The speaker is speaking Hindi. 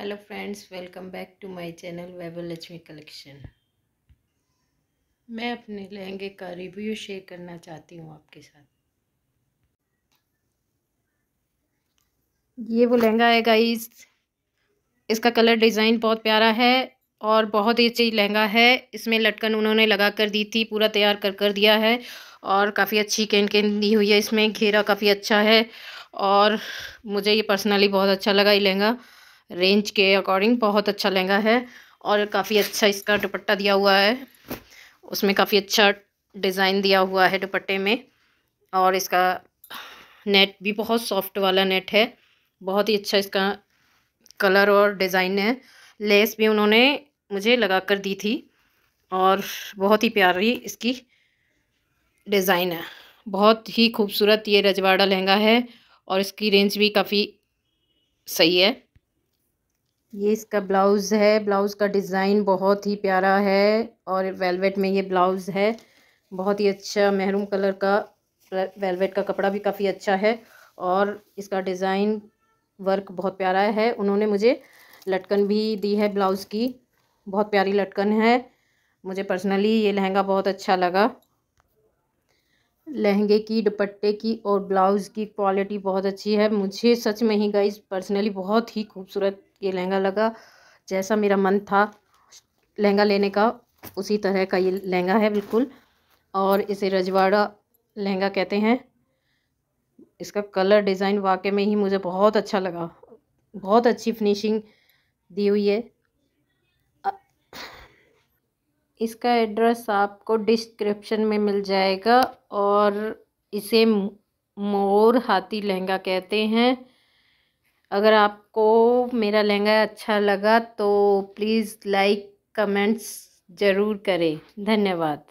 hello friends welcome back to my channel Vaibhav Lakshmi collection मैं अपने लहंगे का रिव्यू शेयर करना चाहती हूँ आपके साथ ये वो लहंगा है गाइस इसका कलर डिज़ाइन बहुत प्यारा है और बहुत ही अच्छी लहंगा है इसमें लटकन उन्होंने लगा कर दी थी पूरा तैयार कर कर दिया है और काफ़ी अच्छी केन केन दी हुई है इसमें घेरा काफ़ी अच्छा है और मुझे ये पर्सनली बहुत अच्छा लगा ये लहंगा रेंज के अकॉर्डिंग बहुत अच्छा लहंगा है और काफ़ी अच्छा इसका दुपट्टा दिया हुआ है उसमें काफ़ी अच्छा डिज़ाइन दिया हुआ है दुपट्टे में और इसका नेट भी बहुत सॉफ्ट वाला नेट है बहुत ही अच्छा इसका कलर और डिज़ाइन है लेस भी उन्होंने मुझे लगा कर दी थी और बहुत ही प्यारी इसकी डिज़ाइन है बहुत ही खूबसूरत ये रजवाड़ा लहंगा है और इसकी रेंज भी काफ़ी सही है ये इसका ब्लाउज़ है ब्लाउज़ का डिज़ाइन बहुत ही प्यारा है और वेलवेट में ये ब्लाउज़ है बहुत ही अच्छा महरूम कलर का वेलवेट का कपड़ा भी काफ़ी अच्छा है और इसका डिज़ाइन वर्क बहुत प्यारा है उन्होंने मुझे लटकन भी दी है ब्लाउज़ की बहुत प्यारी लटकन है मुझे पर्सनली ये लहंगा बहुत अच्छा लगा लहंगे की दुपट्टे की और ब्लाउज़ की क्वालिटी बहुत अच्छी है मुझे सच में ही गाइस पर्सनली बहुत ही खूबसूरत ये लहंगा लगा जैसा मेरा मन था लहंगा लेने का उसी तरह का ये लहंगा है बिल्कुल और इसे रजवाड़ा लहंगा कहते हैं इसका कलर डिज़ाइन वाकई में ही मुझे बहुत अच्छा लगा बहुत अच्छी फिनिशिंग दी हुई है इसका एड्रेस आपको डिस्क्रिप्शन में मिल जाएगा और इसे मोर हाथी लहंगा कहते हैं अगर आपको मेरा लहंगा अच्छा लगा तो प्लीज़ लाइक कमेंट्स ज़रूर करें धन्यवाद